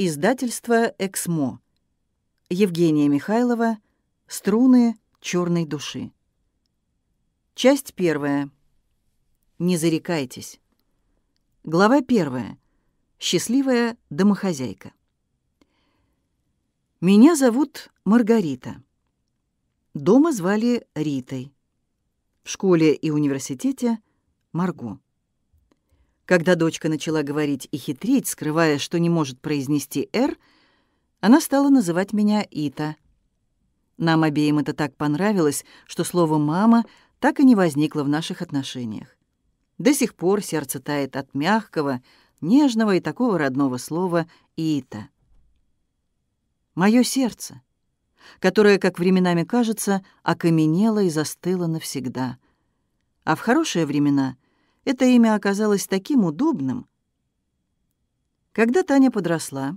Издательство «Эксмо». Евгения Михайлова. «Струны чёрной души». Часть первая. Не зарекайтесь. Глава первая. Счастливая домохозяйка. Меня зовут Маргарита. Дома звали Ритой. В школе и университете — Марго. Когда дочка начала говорить и хитрить, скрывая, что не может произнести «р», она стала называть меня Ита. Нам обеим это так понравилось, что слово «мама» так и не возникло в наших отношениях. До сих пор сердце тает от мягкого, нежного и такого родного слова «ита». Моё сердце, которое, как временами кажется, окаменело и застыло навсегда. А в хорошие времена — это имя оказалось таким удобным. Когда Таня подросла,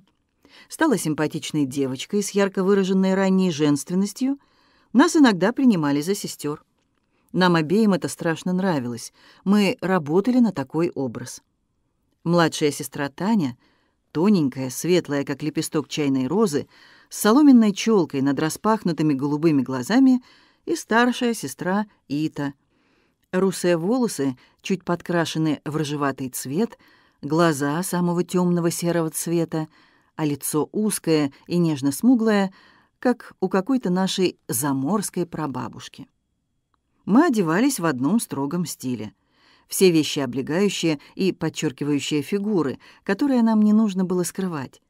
стала симпатичной девочкой с ярко выраженной ранней женственностью, нас иногда принимали за сестер. Нам обеим это страшно нравилось. Мы работали на такой образ. Младшая сестра Таня, тоненькая, светлая, как лепесток чайной розы, с соломенной челкой над распахнутыми голубыми глазами, и старшая сестра Ита — Русые волосы чуть подкрашены в рыжеватый цвет, глаза самого темного серого цвета, а лицо узкое и нежно-смуглое, как у какой-то нашей заморской прабабушки. Мы одевались в одном строгом стиле. Все вещи облегающие и подчеркивающие фигуры, которые нам не нужно было скрывать.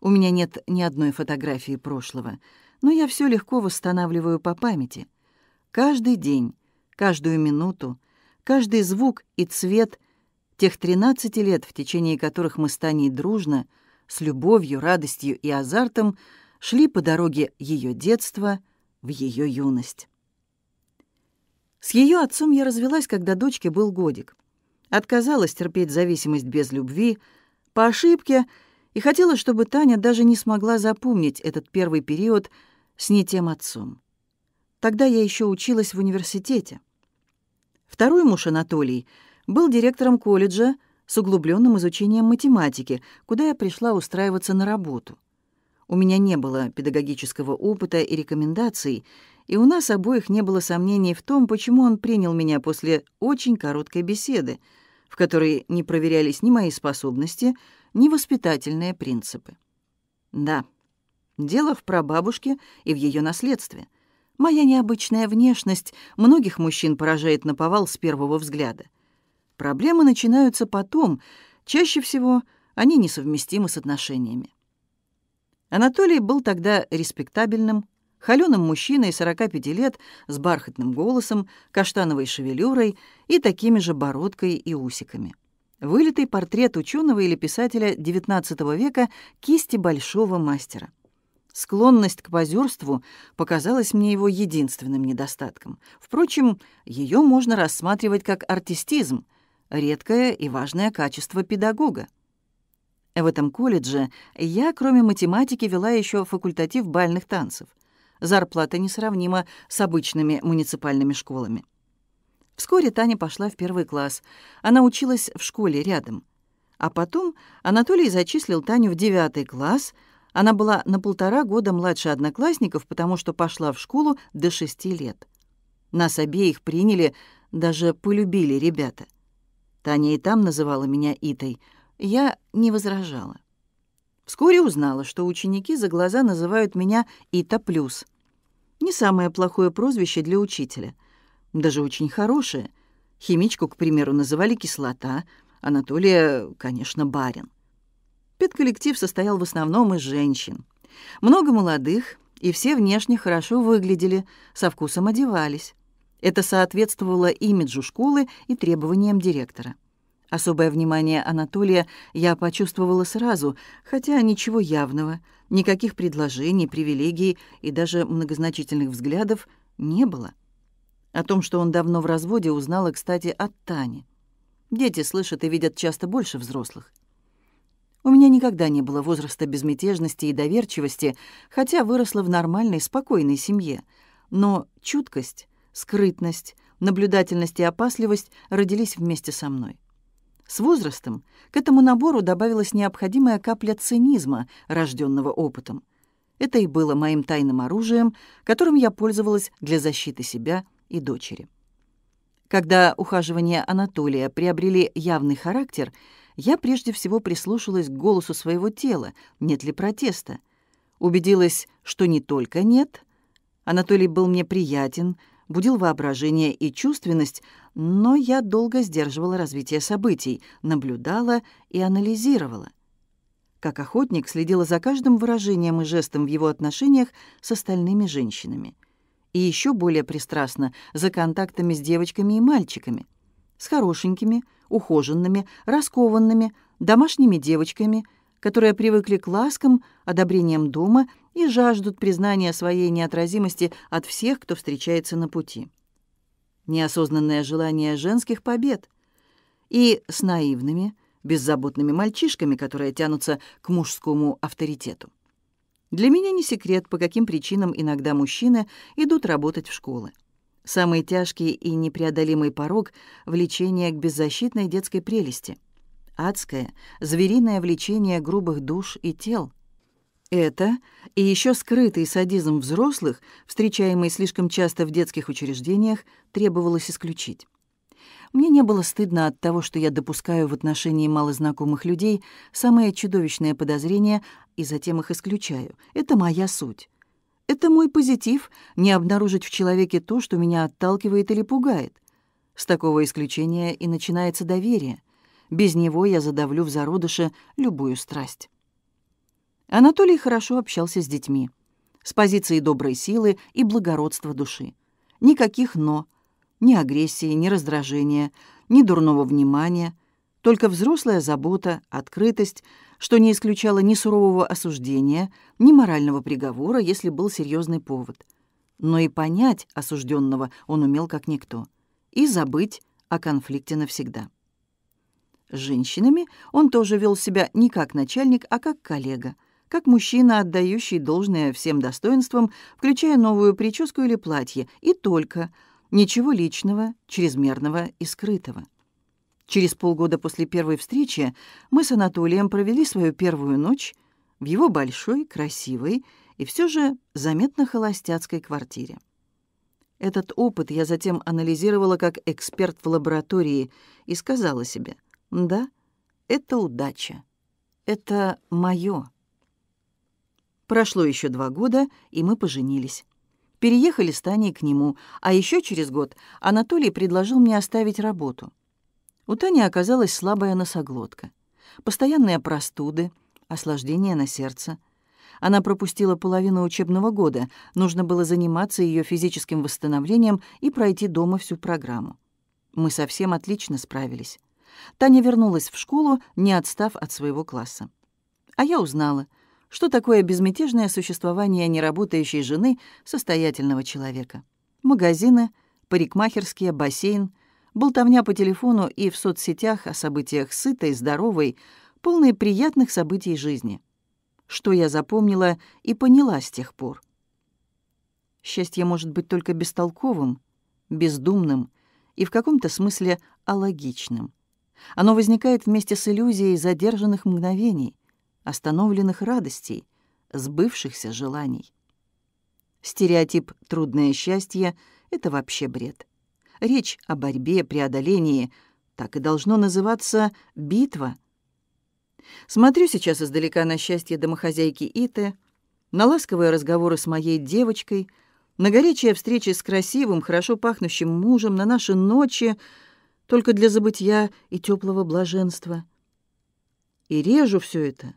У меня нет ни одной фотографии прошлого, но я все легко восстанавливаю по памяти. Каждый день каждую минуту, каждый звук и цвет тех 13 лет, в течение которых мы с Таней дружно, с любовью, радостью и азартом шли по дороге ее детства в ее юность. С ее отцом я развелась, когда дочке был годик. Отказалась терпеть зависимость без любви, по ошибке, и хотела, чтобы Таня даже не смогла запомнить этот первый период с не тем отцом. Тогда я еще училась в университете — Второй муж Анатолий был директором колледжа с углубленным изучением математики, куда я пришла устраиваться на работу. У меня не было педагогического опыта и рекомендаций, и у нас обоих не было сомнений в том, почему он принял меня после очень короткой беседы, в которой не проверялись ни мои способности, ни воспитательные принципы. Да, дело в прабабушке и в ее наследстве. Моя необычная внешность многих мужчин поражает наповал с первого взгляда. Проблемы начинаются потом, чаще всего они несовместимы с отношениями. Анатолий был тогда респектабельным, холеным мужчиной 45 лет с бархатным голосом, каштановой шевелюрой и такими же бородкой и усиками. Вылитый портрет ученого или писателя XIX века кисти большого мастера — Склонность к позерству показалась мне его единственным недостатком. Впрочем, ее можно рассматривать как артистизм, редкое и важное качество педагога. В этом колледже я, кроме математики, вела еще факультатив бальных танцев. Зарплата несравнима с обычными муниципальными школами. Вскоре Таня пошла в первый класс. Она училась в школе рядом. А потом Анатолий зачислил Таню в девятый класс — она была на полтора года младше одноклассников, потому что пошла в школу до шести лет. Нас обеих приняли, даже полюбили ребята. Таня и там называла меня Итой. Я не возражала. Вскоре узнала, что ученики за глаза называют меня Ита Плюс. Не самое плохое прозвище для учителя. Даже очень хорошее. Химичку, к примеру, называли Кислота, Анатолия, конечно, Барин. Педколлектив состоял в основном из женщин. Много молодых, и все внешне хорошо выглядели, со вкусом одевались. Это соответствовало имиджу школы и требованиям директора. Особое внимание Анатолия я почувствовала сразу, хотя ничего явного, никаких предложений, привилегий и даже многозначительных взглядов не было. О том, что он давно в разводе, узнала, кстати, от Тани. Дети слышат и видят часто больше взрослых. У меня никогда не было возраста безмятежности и доверчивости, хотя выросла в нормальной, спокойной семье. Но чуткость, скрытность, наблюдательность и опасливость родились вместе со мной. С возрастом к этому набору добавилась необходимая капля цинизма, рожденного опытом. Это и было моим тайным оружием, которым я пользовалась для защиты себя и дочери. Когда ухаживания Анатолия приобрели явный характер — я прежде всего прислушалась к голосу своего тела, нет ли протеста. Убедилась, что не только нет. Анатолий был мне приятен, будил воображение и чувственность, но я долго сдерживала развитие событий, наблюдала и анализировала. Как охотник следила за каждым выражением и жестом в его отношениях с остальными женщинами. И еще более пристрастно за контактами с девочками и мальчиками — с хорошенькими, ухоженными, раскованными, домашними девочками, которые привыкли к ласкам, одобрениям дома и жаждут признания своей неотразимости от всех, кто встречается на пути. Неосознанное желание женских побед. И с наивными, беззаботными мальчишками, которые тянутся к мужскому авторитету. Для меня не секрет, по каким причинам иногда мужчины идут работать в школы. Самый тяжкий и непреодолимый порог — влечение к беззащитной детской прелести. Адское, звериное влечение грубых душ и тел. Это и еще скрытый садизм взрослых, встречаемый слишком часто в детских учреждениях, требовалось исключить. Мне не было стыдно от того, что я допускаю в отношении малознакомых людей самые чудовищные подозрения и затем их исключаю. Это моя суть. Это мой позитив — не обнаружить в человеке то, что меня отталкивает или пугает. С такого исключения и начинается доверие. Без него я задавлю в зародыше любую страсть. Анатолий хорошо общался с детьми. С позиции доброй силы и благородства души. Никаких «но», ни агрессии, ни раздражения, ни дурного внимания, только взрослая забота, открытость, что не исключало ни сурового осуждения, ни морального приговора, если был серьезный повод. Но и понять осужденного он умел как никто, и забыть о конфликте навсегда. С женщинами он тоже вел себя не как начальник, а как коллега, как мужчина, отдающий должное всем достоинствам, включая новую прическу или платье, и только, ничего личного, чрезмерного и скрытого. Через полгода после первой встречи мы с Анатолием провели свою первую ночь в его большой, красивой и все же заметно холостяцкой квартире. Этот опыт я затем анализировала как эксперт в лаборатории и сказала себе, да, это удача, это моё. Прошло еще два года, и мы поженились. Переехали с Таней к нему, а еще через год Анатолий предложил мне оставить работу — у Тани оказалась слабая носоглотка, постоянные простуды, ослаждение на сердце. Она пропустила половину учебного года, нужно было заниматься ее физическим восстановлением и пройти дома всю программу. Мы совсем отлично справились. Таня вернулась в школу, не отстав от своего класса. А я узнала, что такое безмятежное существование неработающей жены состоятельного человека. Магазины, парикмахерские, бассейн — болтовня по телефону и в соцсетях о событиях сытой, здоровой, полной приятных событий жизни. Что я запомнила и поняла с тех пор. Счастье может быть только бестолковым, бездумным и в каком-то смысле алогичным. Оно возникает вместе с иллюзией задержанных мгновений, остановленных радостей, сбывшихся желаний. Стереотип «трудное счастье» — это вообще бред. Речь о борьбе, преодолении. Так и должно называться «битва». Смотрю сейчас издалека на счастье домохозяйки Иты, на ласковые разговоры с моей девочкой, на горячие встречи с красивым, хорошо пахнущим мужем, на наши ночи, только для забытья и теплого блаженства. И режу все это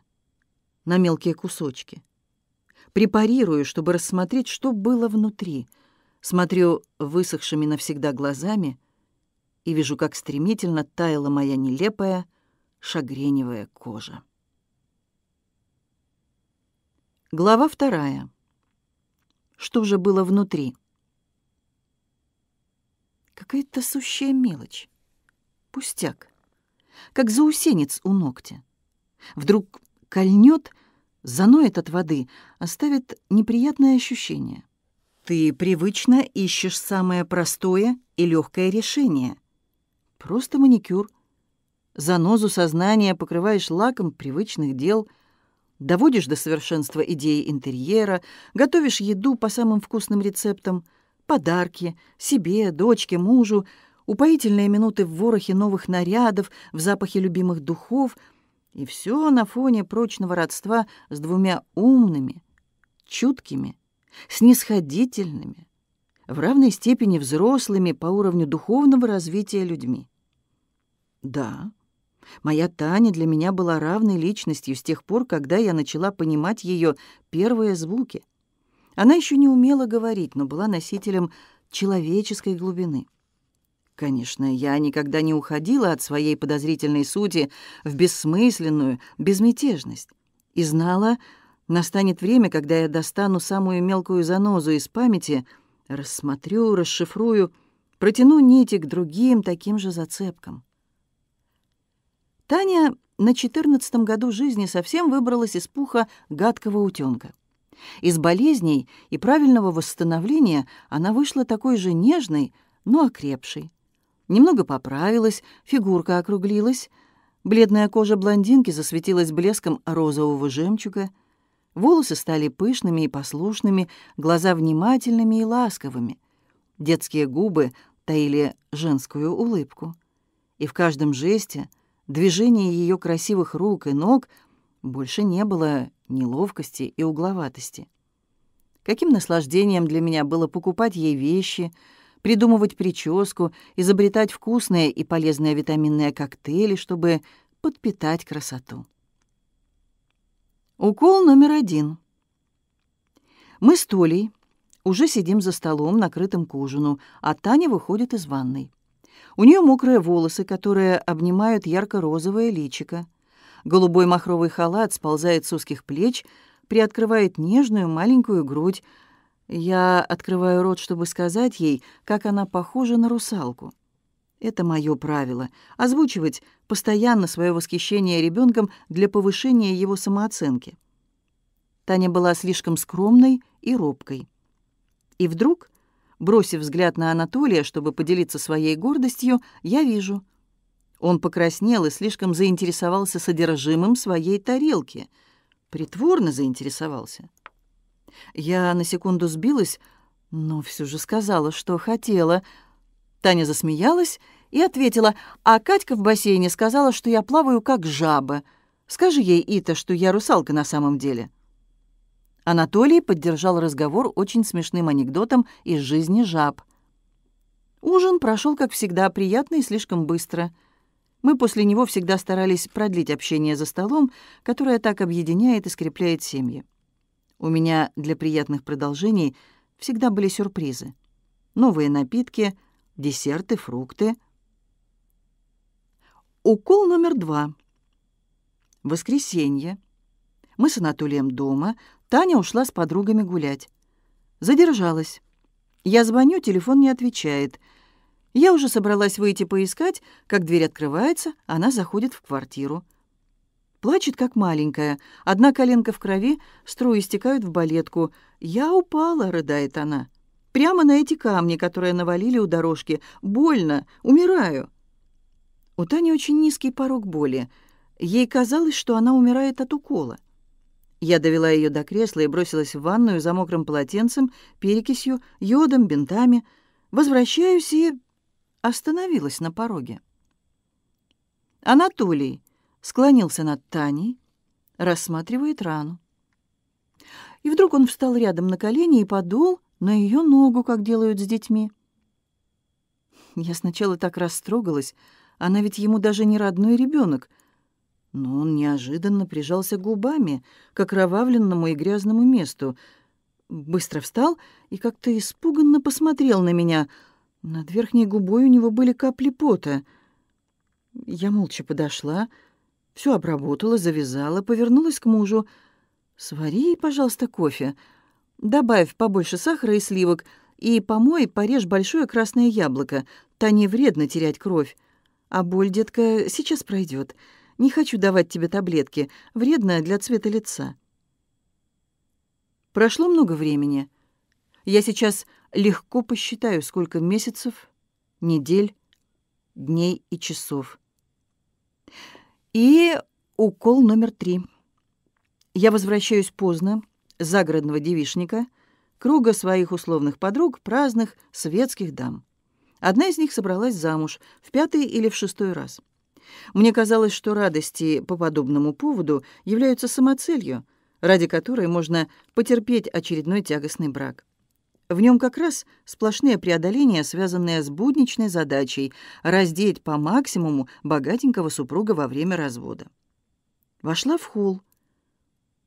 на мелкие кусочки. Препарирую, чтобы рассмотреть, что было внутри — Смотрю высохшими навсегда глазами и вижу, как стремительно таяла моя нелепая шагреневая кожа. Глава вторая. Что же было внутри? Какая-то сущая мелочь. Пустяк. Как заусенец у ногтя. Вдруг кольнет, заноет от воды, оставит неприятное ощущение. Ты привычно ищешь самое простое и легкое решение. Просто маникюр. Занозу сознания покрываешь лаком привычных дел, доводишь до совершенства идеи интерьера, готовишь еду по самым вкусным рецептам, подарки себе, дочке, мужу, упоительные минуты в ворохе новых нарядов, в запахе любимых духов — и все на фоне прочного родства с двумя умными, чуткими, снисходительными, в равной степени взрослыми по уровню духовного развития людьми. Да, моя Таня для меня была равной личностью с тех пор, когда я начала понимать ее первые звуки. Она еще не умела говорить, но была носителем человеческой глубины. Конечно, я никогда не уходила от своей подозрительной сути в бессмысленную безмятежность и знала, Настанет время, когда я достану самую мелкую занозу из памяти, рассмотрю, расшифрую, протяну нити к другим таким же зацепкам. Таня на четырнадцатом году жизни совсем выбралась из пуха гадкого утёнка. Из болезней и правильного восстановления она вышла такой же нежной, но окрепшей. Немного поправилась, фигурка округлилась, бледная кожа блондинки засветилась блеском розового жемчуга — Волосы стали пышными и послушными, глаза внимательными и ласковыми. Детские губы таили женскую улыбку. И в каждом жесте, движении ее красивых рук и ног больше не было неловкости и угловатости. Каким наслаждением для меня было покупать ей вещи, придумывать прическу, изобретать вкусные и полезные витаминные коктейли, чтобы подпитать красоту. Укол номер один. Мы с Толей уже сидим за столом, накрытым к ужину, а Таня выходит из ванной. У нее мокрые волосы, которые обнимают ярко-розовое личико. Голубой махровый халат сползает с узких плеч, приоткрывает нежную маленькую грудь. Я открываю рот, чтобы сказать ей, как она похожа на русалку. Это мое правило — озвучивать постоянно свое восхищение ребенком для повышения его самооценки. Таня была слишком скромной и робкой. И вдруг, бросив взгляд на Анатолия, чтобы поделиться своей гордостью, я вижу. Он покраснел и слишком заинтересовался содержимым своей тарелки. Притворно заинтересовался. Я на секунду сбилась, но все же сказала, что хотела — Таня засмеялась и ответила, а Катька в бассейне сказала, что я плаваю как жаба. Скажи ей, Ита, что я русалка на самом деле. Анатолий поддержал разговор очень смешным анекдотом из жизни жаб. Ужин прошел, как всегда, приятно и слишком быстро. Мы после него всегда старались продлить общение за столом, которое так объединяет и скрепляет семьи. У меня для приятных продолжений всегда были сюрпризы. Новые напитки — десерты, фрукты. Укол номер два. Воскресенье. Мы с Анатолием дома. Таня ушла с подругами гулять. Задержалась. Я звоню, телефон не отвечает. Я уже собралась выйти поискать, как дверь открывается, она заходит в квартиру. Плачет, как маленькая. Одна коленка в крови, струи стекают в балетку. «Я упала», — рыдает она. Прямо на эти камни, которые навалили у дорожки. Больно, умираю. У Тани очень низкий порог боли. Ей казалось, что она умирает от укола. Я довела ее до кресла и бросилась в ванную за мокрым полотенцем, перекисью, йодом, бинтами. Возвращаюсь и остановилась на пороге. Анатолий склонился над Таней, рассматривает рану. И вдруг он встал рядом на колени и подул на ее ногу, как делают с детьми. Я сначала так растрогалась, она ведь ему даже не родной ребенок. Но он неожиданно прижался губами к окровавленному и грязному месту, быстро встал и как-то испуганно посмотрел на меня. Над верхней губой у него были капли пота. Я молча подошла, все обработала, завязала, повернулась к мужу. «Свари, пожалуйста, кофе», Добавь побольше сахара и сливок, и помой, порежь большое красное яблоко. Та не вредно терять кровь. А боль, детка, сейчас пройдет. Не хочу давать тебе таблетки. Вредно для цвета лица. Прошло много времени. Я сейчас легко посчитаю, сколько месяцев, недель, дней и часов. И укол номер три. Я возвращаюсь поздно, загородного девишника, круга своих условных подруг, праздных светских дам. Одна из них собралась замуж в пятый или в шестой раз. Мне казалось, что радости по подобному поводу являются самоцелью, ради которой можно потерпеть очередной тягостный брак. В нем как раз сплошные преодоления, связанные с будничной задачей раздеть по максимуму богатенького супруга во время развода. Вошла в холл,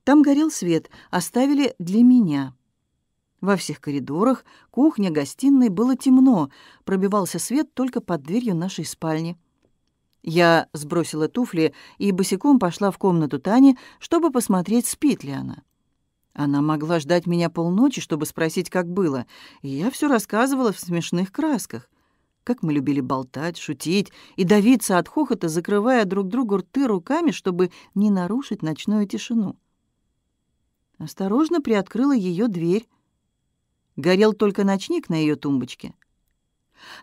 там горел свет, оставили для меня. Во всех коридорах, кухня, гостиной было темно, пробивался свет только под дверью нашей спальни. Я сбросила туфли и босиком пошла в комнату Тани, чтобы посмотреть, спит ли она. Она могла ждать меня полночи, чтобы спросить, как было, и я все рассказывала в смешных красках. Как мы любили болтать, шутить и давиться от хохота, закрывая друг другу рты руками, чтобы не нарушить ночную тишину осторожно приоткрыла ее дверь. Горел только ночник на ее тумбочке.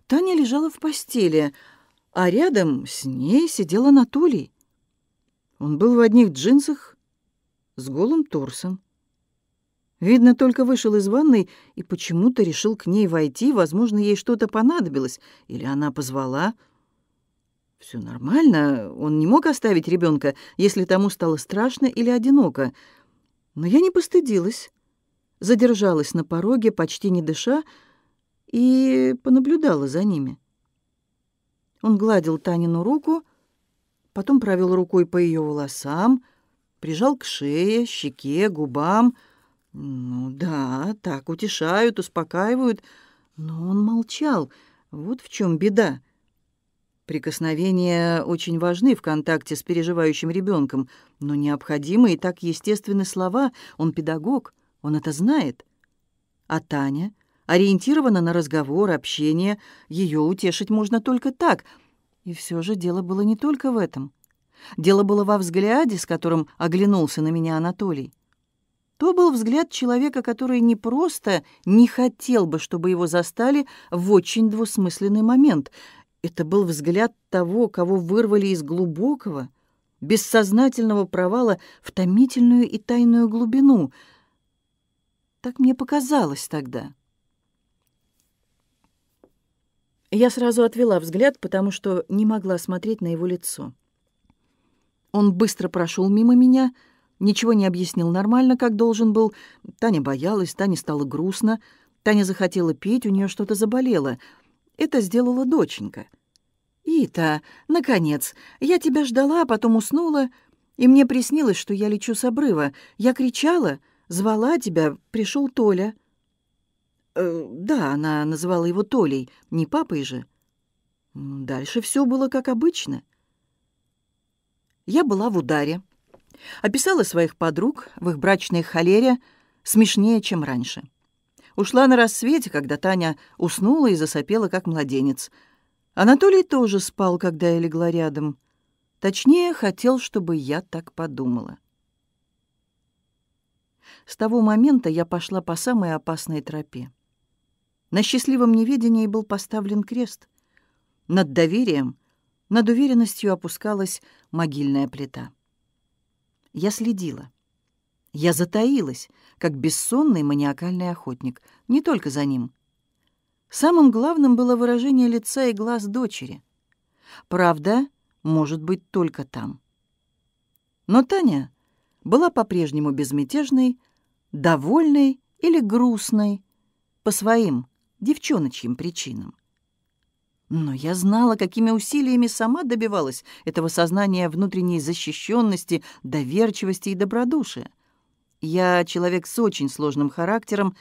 Таня лежала в постели, а рядом с ней сидел Анатолий. Он был в одних джинсах с голым торсом. Видно, только вышел из ванной и почему-то решил к ней войти. Возможно, ей что-то понадобилось, или она позвала. Все нормально, он не мог оставить ребенка, если тому стало страшно или одиноко — но я не постыдилась. Задержалась на пороге, почти не дыша, и понаблюдала за ними. Он гладил Танину руку, потом провел рукой по ее волосам, прижал к шее, щеке, губам. Ну да, так утешают, успокаивают. Но он молчал. Вот в чем беда. Прикосновения очень важны в контакте с переживающим ребенком, но необходимы и так естественны слова. Он педагог, он это знает. А Таня ориентирована на разговор, общение. Ее утешить можно только так. И все же дело было не только в этом. Дело было во взгляде, с которым оглянулся на меня Анатолий. То был взгляд человека, который не просто не хотел бы, чтобы его застали в очень двусмысленный момент — это был взгляд того, кого вырвали из глубокого, бессознательного провала в томительную и тайную глубину. Так мне показалось тогда. Я сразу отвела взгляд, потому что не могла смотреть на его лицо. Он быстро прошел мимо меня, ничего не объяснил нормально, как должен был. Таня боялась, Таня стала грустно, Таня захотела пить, у нее что-то заболело — это сделала доченька. «Ита, наконец, я тебя ждала, а потом уснула, и мне приснилось, что я лечу с обрыва. Я кричала, звала тебя, пришел Толя». Э, «Да, она называла его Толей, не папой же». Дальше все было как обычно. Я была в ударе. Описала своих подруг в их брачной холере смешнее, чем раньше. Ушла на рассвете, когда Таня уснула и засопела, как младенец. Анатолий тоже спал, когда я легла рядом. Точнее, хотел, чтобы я так подумала. С того момента я пошла по самой опасной тропе. На счастливом неведении был поставлен крест. Над доверием, над уверенностью опускалась могильная плита. Я следила — я затаилась, как бессонный маниакальный охотник, не только за ним. Самым главным было выражение лица и глаз дочери. Правда, может быть, только там. Но Таня была по-прежнему безмятежной, довольной или грустной по своим девчоночьим причинам. Но я знала, какими усилиями сама добивалась этого сознания внутренней защищенности, доверчивости и добродушия. Я человек с очень сложным характером.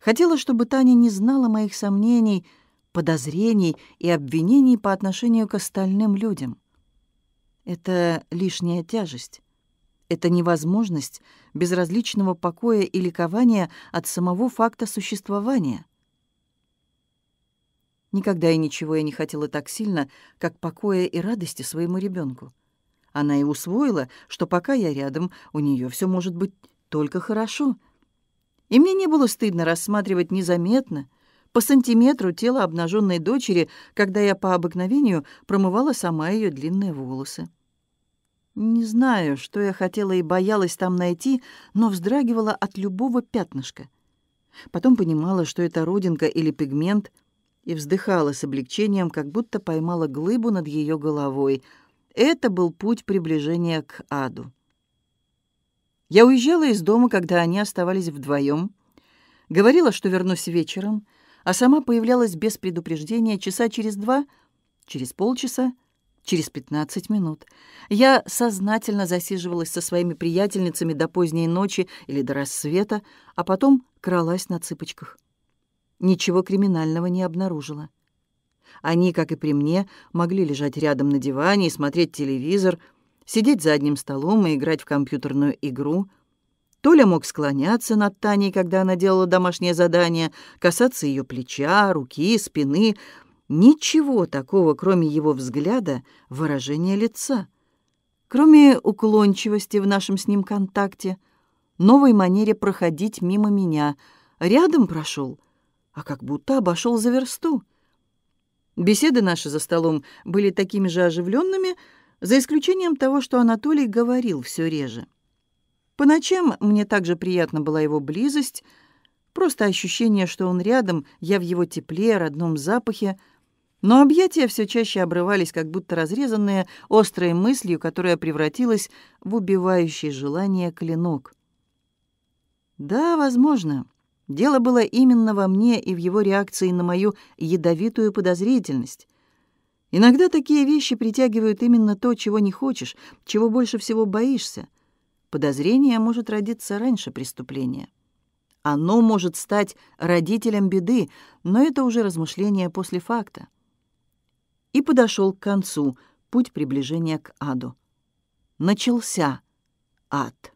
Хотела, чтобы Таня не знала моих сомнений, подозрений и обвинений по отношению к остальным людям. Это лишняя тяжесть. Это невозможность безразличного покоя и ликования от самого факта существования. Никогда и ничего я не хотела так сильно, как покоя и радости своему ребенку. Она и усвоила, что пока я рядом, у нее все может быть только хорошо. И мне не было стыдно рассматривать незаметно, по сантиметру тело обнаженной дочери, когда я по обыкновению промывала сама ее длинные волосы. Не знаю, что я хотела и боялась там найти, но вздрагивала от любого пятнышка. Потом понимала, что это родинка или пигмент, и вздыхала с облегчением, как будто поймала глыбу над ее головой. Это был путь приближения к аду. Я уезжала из дома, когда они оставались вдвоем, говорила, что вернусь вечером, а сама появлялась без предупреждения часа через два, через полчаса, через пятнадцать минут. Я сознательно засиживалась со своими приятельницами до поздней ночи или до рассвета, а потом кралась на цыпочках. Ничего криминального не обнаружила. Они, как и при мне, могли лежать рядом на диване и смотреть телевизор — сидеть за одним столом и играть в компьютерную игру. Толя мог склоняться над Таней, когда она делала домашнее задание, касаться ее плеча, руки, спины. Ничего такого, кроме его взгляда, выражения лица. Кроме уклончивости в нашем с ним контакте, новой манере проходить мимо меня. Рядом прошел, а как будто обошел за версту. Беседы наши за столом были такими же оживленными, за исключением того, что Анатолий говорил все реже. По ночам мне также приятна была его близость, просто ощущение, что он рядом, я в его тепле, родном запахе, но объятия все чаще обрывались, как будто разрезанные острой мыслью, которая превратилась в убивающий желание клинок. Да, возможно, дело было именно во мне и в его реакции на мою ядовитую подозрительность. Иногда такие вещи притягивают именно то, чего не хочешь, чего больше всего боишься. Подозрение может родиться раньше преступления. Оно может стать родителем беды, но это уже размышление после факта. И подошел к концу путь приближения к аду. Начался ад.